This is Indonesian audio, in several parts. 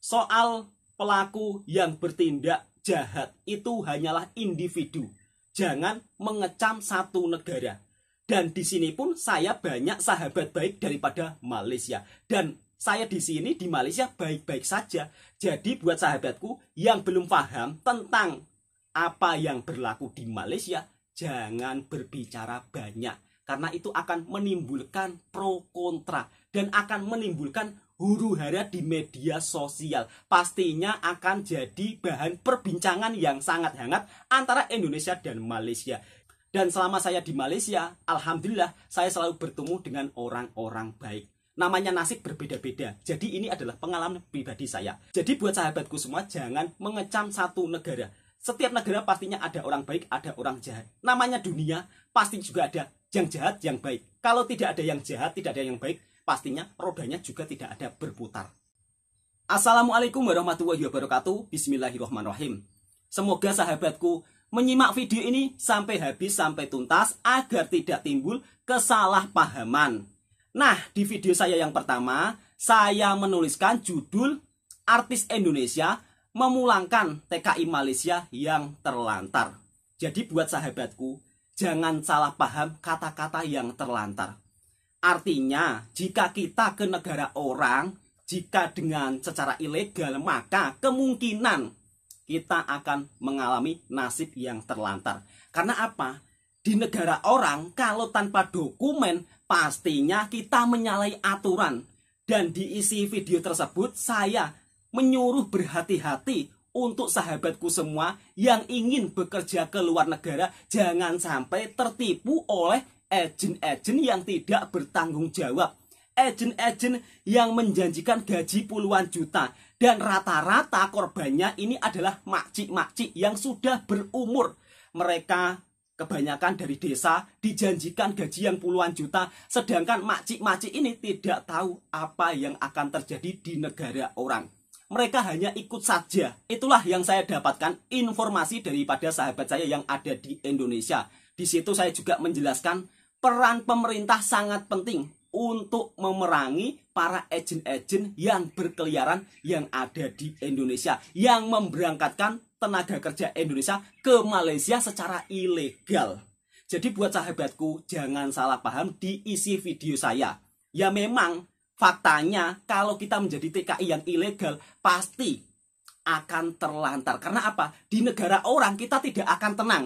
soal pelaku yang bertindak jahat itu hanyalah individu. Jangan mengecam satu negara. Dan di sini pun saya banyak sahabat baik daripada Malaysia. Dan saya di sini di Malaysia baik-baik saja. Jadi buat sahabatku yang belum paham tentang apa yang berlaku di Malaysia, jangan berbicara banyak karena itu akan menimbulkan pro kontra dan akan menimbulkan huru hara di media sosial pastinya akan jadi bahan perbincangan yang sangat hangat antara Indonesia dan Malaysia. Dan selama saya di Malaysia, alhamdulillah saya selalu bertemu dengan orang-orang baik. Namanya nasib berbeda-beda. Jadi ini adalah pengalaman pribadi saya. Jadi buat sahabatku semua jangan mengecam satu negara. Setiap negara pastinya ada orang baik, ada orang jahat. Namanya dunia pasti juga ada yang jahat, yang baik. Kalau tidak ada yang jahat, tidak ada yang baik, pastinya rodanya juga tidak ada berputar. Assalamualaikum warahmatullahi wabarakatuh. Bismillahirrahmanirrahim. Semoga sahabatku menyimak video ini sampai habis sampai tuntas agar tidak timbul kesalahpahaman. Nah, di video saya yang pertama, saya menuliskan judul Artis Indonesia memulangkan TKI Malaysia yang terlantar. Jadi buat sahabatku, jangan salah paham kata-kata yang terlantar. Artinya, jika kita ke negara orang, jika dengan secara ilegal, maka kemungkinan kita akan mengalami nasib yang terlantar. Karena apa? Di negara orang, kalau tanpa dokumen, pastinya kita menyalahi aturan. Dan diisi video tersebut, saya menyuruh berhati-hati untuk sahabatku semua yang ingin bekerja ke luar negara, jangan sampai tertipu oleh agen-agen yang tidak bertanggung jawab, agen-agen yang menjanjikan gaji puluhan juta dan rata-rata korbannya ini adalah makcik-makcik yang sudah berumur. Mereka kebanyakan dari desa dijanjikan gaji yang puluhan juta sedangkan makcik-makcik ini tidak tahu apa yang akan terjadi di negara orang mereka hanya ikut saja. Itulah yang saya dapatkan informasi daripada sahabat saya yang ada di Indonesia. Di situ saya juga menjelaskan peran pemerintah sangat penting untuk memerangi para agen-agen yang berkeliaran yang ada di Indonesia yang memberangkatkan tenaga kerja Indonesia ke Malaysia secara ilegal. Jadi buat sahabatku jangan salah paham di isi video saya. Ya memang faktanya kalau kita menjadi TKI yang ilegal pasti akan terlantar. Karena apa? Di negara orang kita tidak akan tenang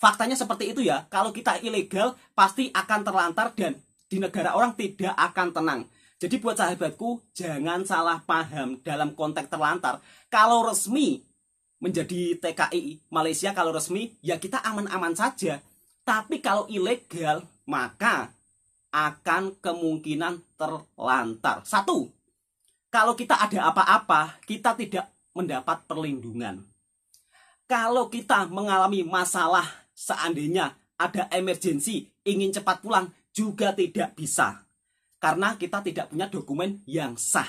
faktanya seperti itu ya kalau kita ilegal pasti akan terlantar dan di negara orang tidak akan tenang jadi buat sahabatku jangan salah paham dalam konteks terlantar kalau resmi menjadi TKI Malaysia kalau resmi ya kita aman-aman saja tapi kalau ilegal maka akan kemungkinan terlantar satu kalau kita ada apa-apa kita tidak mendapat perlindungan kalau kita mengalami masalah seandainya ada emergensi ingin cepat pulang juga tidak bisa karena kita tidak punya dokumen yang sah.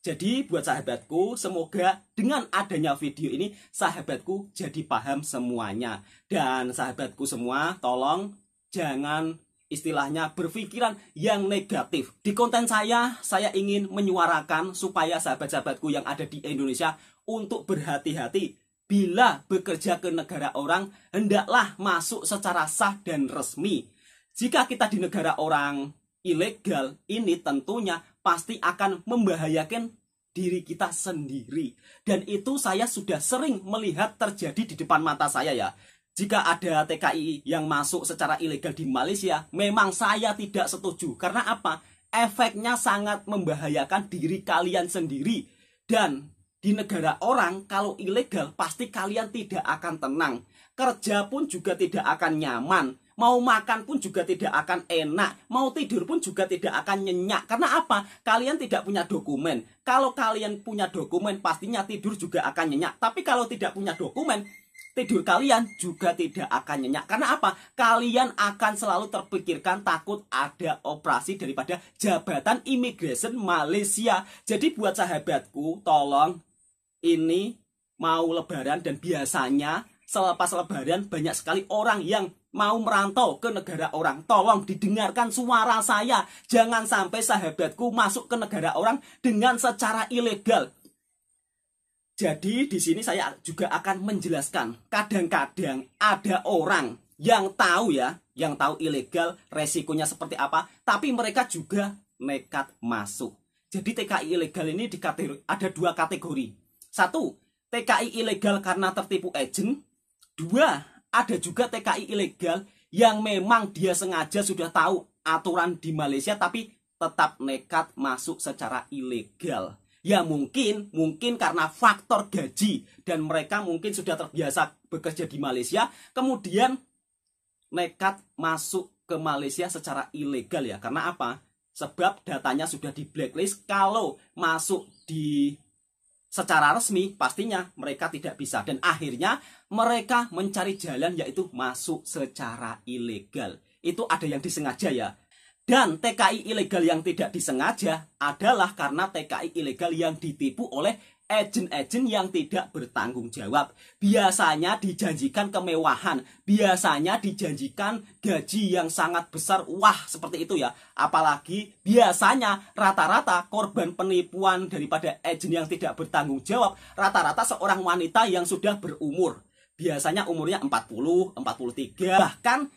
Jadi buat sahabatku, semoga dengan adanya video ini sahabatku jadi paham semuanya. Dan sahabatku semua, tolong jangan istilahnya berpikiran yang negatif. Di konten saya, saya ingin menyuarakan supaya sahabat-sahabatku yang ada di Indonesia untuk berhati-hati bila bekerja ke negara orang, hendaklah masuk secara sah dan resmi. Jika kita di negara orang ilegal, ini tentunya pasti akan membahayakan diri kita sendiri. Dan itu saya sudah sering melihat terjadi di depan mata saya ya. Jika ada TKI yang masuk secara ilegal di Malaysia, memang saya tidak setuju. Karena apa? Efeknya sangat membahayakan diri kalian sendiri. Dan di negara orang kalau ilegal pasti kalian tidak akan tenang. Kerja pun juga tidak akan nyaman. Mau makan pun juga tidak akan enak. Mau tidur pun juga tidak akan nyenyak. Karena apa? Kalian tidak punya dokumen. Kalau kalian punya dokumen pastinya tidur juga akan nyenyak. Tapi kalau tidak punya dokumen tidur kalian juga tidak akan nyenyak. Karena apa? Kalian akan selalu terpikirkan takut ada operasi daripada jabatan imigrasi Malaysia. Jadi buat sahabatku, tolong ini mau lebaran dan biasanya selepas lebaran banyak sekali orang yang mau merantau ke negara orang. Tolong didengarkan suara saya. Jangan sampai sahabatku masuk ke negara orang dengan secara ilegal. Jadi di sini saya juga akan menjelaskan. Kadang-kadang ada orang yang tahu ya, yang tahu ilegal, resikonya seperti apa, tapi mereka juga nekat masuk. Jadi TKI ilegal ini kategori, ada dua kategori satu, TKI ilegal karena tertipu agent. Dua, ada juga TKI ilegal yang memang dia sengaja sudah tahu aturan di Malaysia tapi tetap nekat masuk secara ilegal. Ya mungkin, mungkin karena faktor gaji dan mereka mungkin sudah terbiasa bekerja di Malaysia, kemudian nekat masuk ke Malaysia secara ilegal ya. Karena apa? Sebab datanya sudah di blacklist kalau masuk di secara resmi pastinya mereka tidak bisa dan akhirnya mereka mencari jalan yaitu masuk secara ilegal. Itu ada yang disengaja ya. Dan TKI ilegal yang tidak disengaja adalah karena TKI ilegal yang ditipu oleh agen-agen yang tidak bertanggung jawab. Biasanya dijanjikan kemewahan, biasanya dijanjikan gaji yang sangat besar. Wah, seperti itu ya. Apalagi biasanya rata-rata korban penipuan daripada agen yang tidak bertanggung jawab, rata-rata seorang wanita yang sudah berumur. Biasanya umurnya 40, 43, bahkan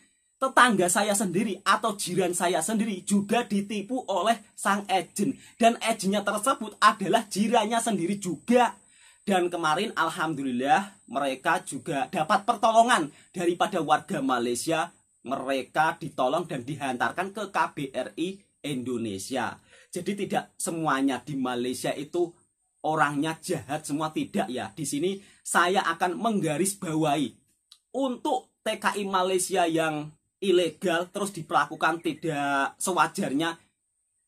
tetangga saya sendiri atau jiran saya sendiri juga ditipu oleh sang agent dan agentnya tersebut adalah jirannya sendiri juga dan kemarin alhamdulillah mereka juga dapat pertolongan daripada warga Malaysia mereka ditolong dan dihantarkan ke KBRI Indonesia jadi tidak semuanya di Malaysia itu orangnya jahat semua tidak ya di sini saya akan menggaris bawahi untuk TKI Malaysia yang ilegal terus diperlakukan tidak sewajarnya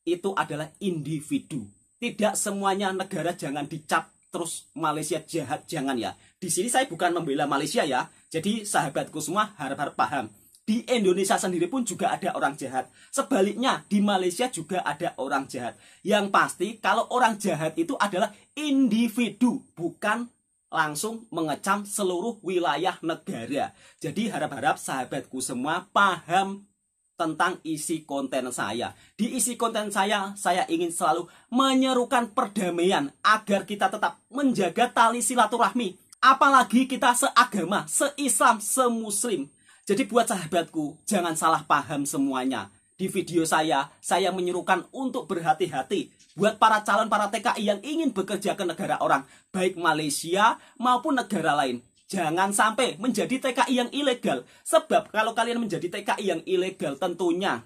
itu adalah individu. Tidak semuanya negara jangan dicap terus Malaysia jahat jangan ya. Di sini saya bukan membela Malaysia ya. Jadi sahabatku semua harap-harap paham. Di Indonesia sendiri pun juga ada orang jahat. Sebaliknya di Malaysia juga ada orang jahat. Yang pasti kalau orang jahat itu adalah individu bukan langsung mengecam seluruh wilayah negara. Jadi harap-harap sahabatku semua paham tentang isi konten saya. Di isi konten saya, saya ingin selalu menyerukan perdamaian agar kita tetap menjaga tali silaturahmi. Apalagi kita seagama, seislam, semuslim. Jadi buat sahabatku, jangan salah paham semuanya. Di video saya, saya menyerukan untuk berhati-hati buat para calon para TKI yang ingin bekerja ke negara orang, baik Malaysia maupun negara lain. Jangan sampai menjadi TKI yang ilegal, sebab kalau kalian menjadi TKI yang ilegal tentunya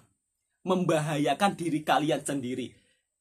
membahayakan diri kalian sendiri.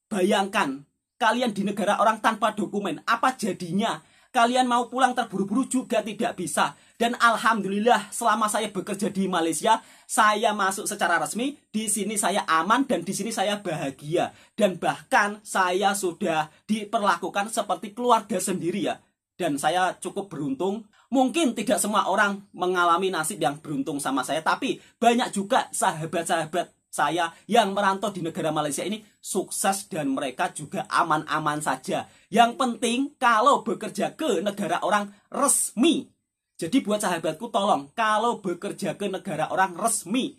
Bayangkan, kalian di negara orang tanpa dokumen, apa jadinya Kalian mau pulang terburu-buru juga tidak bisa. Dan alhamdulillah selama saya bekerja di Malaysia, saya masuk secara resmi. Di sini saya aman dan di sini saya bahagia. Dan bahkan saya sudah diperlakukan seperti keluarga sendiri ya. Dan saya cukup beruntung. Mungkin tidak semua orang mengalami nasib yang beruntung sama saya, tapi banyak juga sahabat-sahabat saya yang merantau di negara Malaysia ini sukses dan mereka juga aman-aman saja. Yang penting kalau bekerja ke negara orang resmi. Jadi buat sahabatku tolong kalau bekerja ke negara orang resmi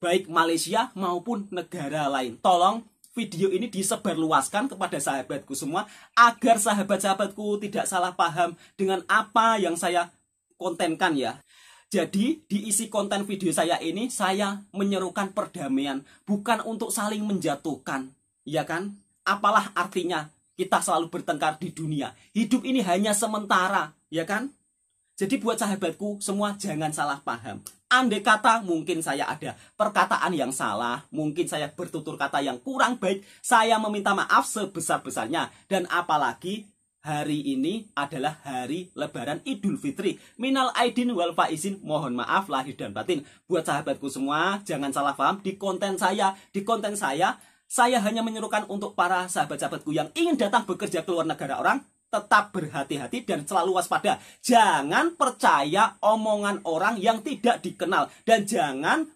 baik Malaysia maupun negara lain. Tolong video ini disebarluaskan kepada sahabatku semua agar sahabat-sahabatku tidak salah paham dengan apa yang saya kontenkan ya. Jadi diisi konten video saya ini saya menyerukan perdamaian bukan untuk saling menjatuhkan, ya kan? Apalah artinya kita selalu bertengkar di dunia. Hidup ini hanya sementara, ya kan? Jadi buat sahabatku semua jangan salah paham. Andai kata mungkin saya ada perkataan yang salah, mungkin saya bertutur kata yang kurang baik, saya meminta maaf sebesar-besarnya dan apalagi hari ini adalah hari lebaran Idul Fitri. Minal aidin wal faizin, mohon maaf lahir dan batin. Buat sahabatku semua, jangan salah paham di konten saya. Di konten saya, saya hanya menyerukan untuk para sahabat-sahabatku yang ingin datang bekerja ke luar negara orang, tetap berhati-hati dan selalu waspada. Jangan percaya omongan orang yang tidak dikenal dan jangan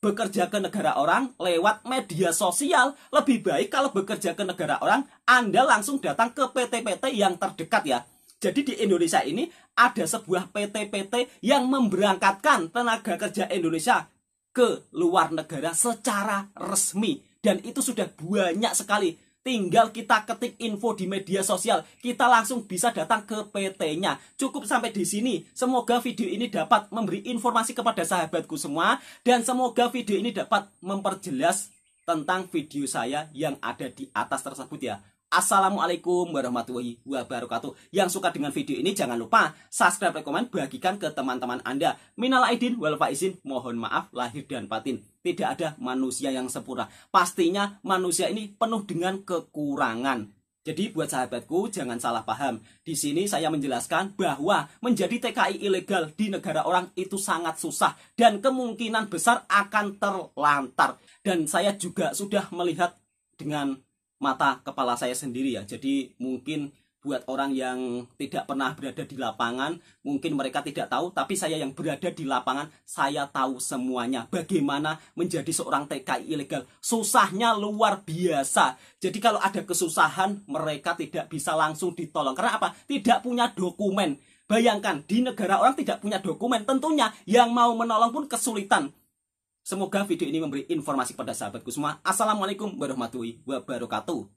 bekerja ke negara orang lewat media sosial. Lebih baik kalau bekerja ke negara orang, Anda langsung datang ke PT-PT yang terdekat ya. Jadi di Indonesia ini ada sebuah PT-PT yang memberangkatkan tenaga kerja Indonesia ke luar negara secara resmi. Dan itu sudah banyak sekali Tinggal kita ketik info di media sosial, kita langsung bisa datang ke PT-nya. Cukup sampai di sini. Semoga video ini dapat memberi informasi kepada sahabatku semua dan semoga video ini dapat memperjelas tentang video saya yang ada di atas tersebut ya. Assalamualaikum warahmatullahi wabarakatuh. Yang suka dengan video ini jangan lupa subscribe, komen, bagikan ke teman-teman Anda. Minal aidin wal faizin, mohon maaf lahir dan batin. Tidak ada manusia yang sempurna. Pastinya manusia ini penuh dengan kekurangan. Jadi buat sahabatku jangan salah paham. Di sini saya menjelaskan bahwa menjadi TKI ilegal di negara orang itu sangat susah dan kemungkinan besar akan terlantar. Dan saya juga sudah melihat dengan mata kepala saya sendiri ya. Jadi mungkin buat orang yang tidak pernah berada di lapangan, mungkin mereka tidak tahu, tapi saya yang berada di lapangan, saya tahu semuanya. Bagaimana menjadi seorang TKI ilegal. Susahnya luar biasa. Jadi kalau ada kesusahan, mereka tidak bisa langsung ditolong. Karena apa? Tidak punya dokumen. Bayangkan, di negara orang tidak punya dokumen. Tentunya yang mau menolong pun kesulitan. Semoga video ini memberi informasi kepada sahabatku semua. Assalamualaikum warahmatullahi wabarakatuh.